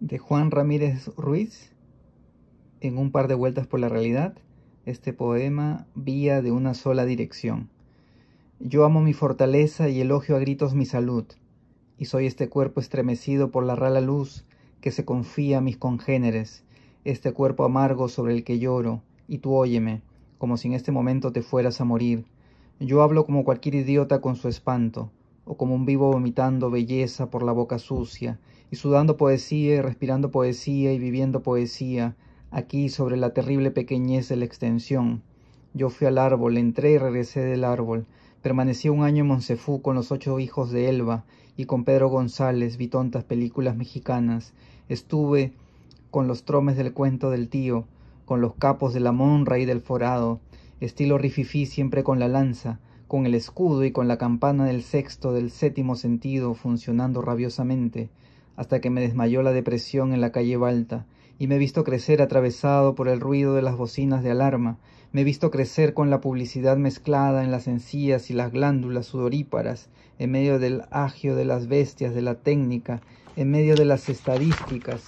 de Juan Ramírez Ruiz, en un par de vueltas por la realidad, este poema vía de una sola dirección. Yo amo mi fortaleza y elogio a gritos mi salud, y soy este cuerpo estremecido por la rala luz que se confía a mis congéneres, este cuerpo amargo sobre el que lloro, y tú óyeme, como si en este momento te fueras a morir. Yo hablo como cualquier idiota con su espanto, o como un vivo vomitando belleza por la boca sucia, y sudando poesía y respirando poesía y viviendo poesía, aquí sobre la terrible pequeñez de la extensión. Yo fui al árbol, entré y regresé del árbol. Permanecí un año en Monsefú con los ocho hijos de Elba y con Pedro González, vi tontas películas mexicanas. Estuve con los tromes del cuento del tío, con los capos de la monra y del forado, estilo rififí siempre con la lanza, con el escudo y con la campana del sexto del séptimo sentido funcionando rabiosamente, hasta que me desmayó la depresión en la calle Balta, y me he visto crecer atravesado por el ruido de las bocinas de alarma, me he visto crecer con la publicidad mezclada en las encías y las glándulas sudoríparas, en medio del agio de las bestias, de la técnica, en medio de las estadísticas,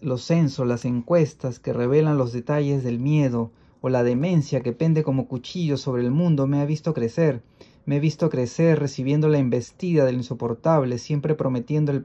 los censos, las encuestas que revelan los detalles del miedo, o la demencia que pende como cuchillo sobre el mundo me ha visto crecer. Me he visto crecer recibiendo la embestida del insoportable, siempre prometiendo el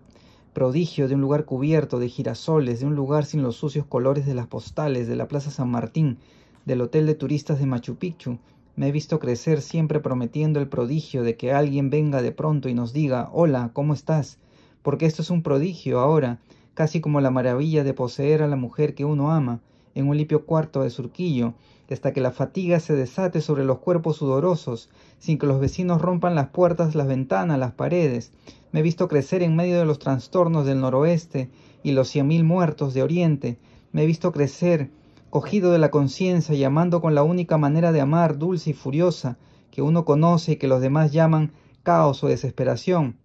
prodigio de un lugar cubierto de girasoles, de un lugar sin los sucios colores de las postales, de la Plaza San Martín, del Hotel de Turistas de Machu Picchu. Me he visto crecer siempre prometiendo el prodigio de que alguien venga de pronto y nos diga, hola, ¿cómo estás? Porque esto es un prodigio ahora, casi como la maravilla de poseer a la mujer que uno ama en un limpio cuarto de surquillo, hasta que la fatiga se desate sobre los cuerpos sudorosos, sin que los vecinos rompan las puertas, las ventanas, las paredes. Me he visto crecer en medio de los trastornos del noroeste y los cien mil muertos de oriente. Me he visto crecer, cogido de la conciencia y amando con la única manera de amar, dulce y furiosa, que uno conoce y que los demás llaman caos o desesperación.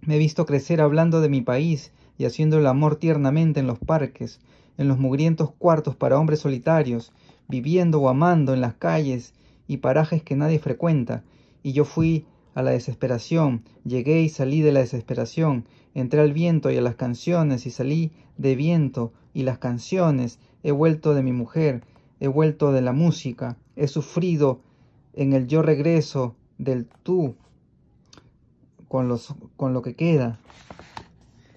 Me he visto crecer hablando de mi país y haciendo el amor tiernamente en los parques en los mugrientos cuartos para hombres solitarios, viviendo o amando en las calles y parajes que nadie frecuenta, y yo fui a la desesperación, llegué y salí de la desesperación, entré al viento y a las canciones, y salí de viento y las canciones, he vuelto de mi mujer, he vuelto de la música, he sufrido en el yo regreso del tú con, los, con lo que queda.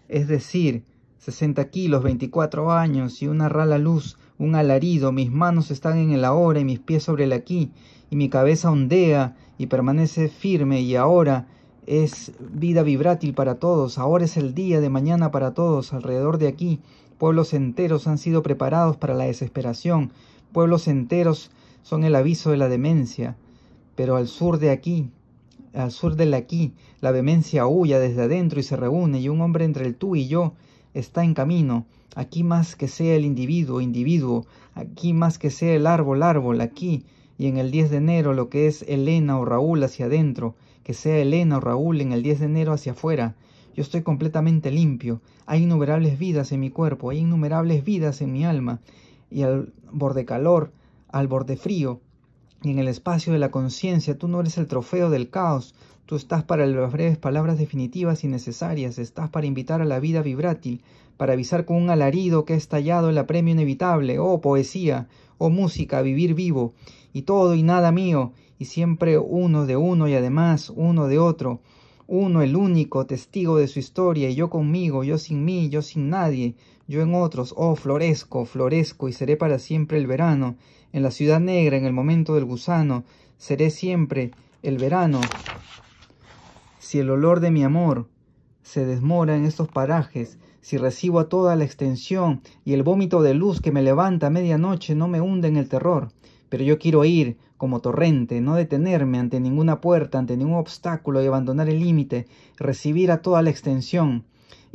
Es decir, 60 kilos, veinticuatro años y una rala luz, un alarido, mis manos están en el ahora y mis pies sobre el aquí, y mi cabeza ondea y permanece firme y ahora es vida vibrátil para todos, ahora es el día de mañana para todos, alrededor de aquí, pueblos enteros han sido preparados para la desesperación, pueblos enteros son el aviso de la demencia, pero al sur de aquí, al sur del aquí, la demencia huye desde adentro y se reúne, y un hombre entre el tú y yo está en camino. Aquí más que sea el individuo, individuo. Aquí más que sea el árbol, árbol. Aquí y en el 10 de enero lo que es Elena o Raúl hacia adentro, que sea Elena o Raúl en el 10 de enero hacia afuera. Yo estoy completamente limpio. Hay innumerables vidas en mi cuerpo, hay innumerables vidas en mi alma. Y al borde calor, al borde frío, y en el espacio de la conciencia. Tú no eres el trofeo del caos, tú estás para las breves palabras definitivas y necesarias, estás para invitar a la vida vibrátil, para avisar con un alarido que ha estallado el apremio inevitable, oh poesía, oh música, vivir vivo, y todo y nada mío, y siempre uno de uno y además uno de otro, uno el único testigo de su historia, y yo conmigo, yo sin mí, yo sin nadie, yo en otros, oh, florezco, florezco y seré para siempre el verano, en la ciudad negra, en el momento del gusano, seré siempre el verano. Si el olor de mi amor se desmora en estos parajes, si recibo a toda la extensión y el vómito de luz que me levanta a medianoche no me hunde en el terror, pero yo quiero ir como torrente, no detenerme ante ninguna puerta, ante ningún obstáculo y abandonar el límite, recibir a toda la extensión.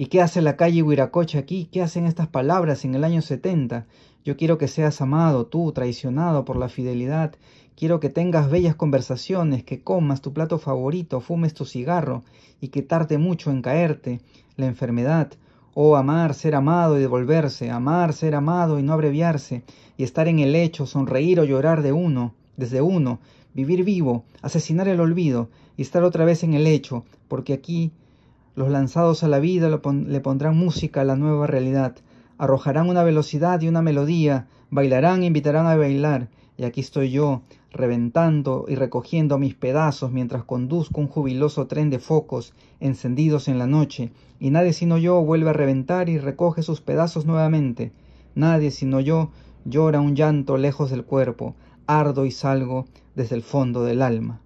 ¿Y qué hace la calle Huiracocha aquí? ¿Qué hacen estas palabras en el año 70? Yo quiero que seas amado, tú, traicionado por la fidelidad. Quiero que tengas bellas conversaciones, que comas tu plato favorito, fumes tu cigarro y que tarde mucho en caerte. La enfermedad. Oh, amar, ser amado y devolverse, amar, ser amado y no abreviarse, y estar en el hecho, sonreír o llorar de uno, desde uno, vivir vivo, asesinar el olvido y estar otra vez en el hecho, porque aquí los lanzados a la vida le pondrán música a la nueva realidad, arrojarán una velocidad y una melodía, bailarán e invitarán a bailar, y aquí estoy yo, reventando y recogiendo mis pedazos mientras conduzco un jubiloso tren de focos encendidos en la noche, y nadie sino yo vuelve a reventar y recoge sus pedazos nuevamente. Nadie sino yo llora un llanto lejos del cuerpo, ardo y salgo desde el fondo del alma.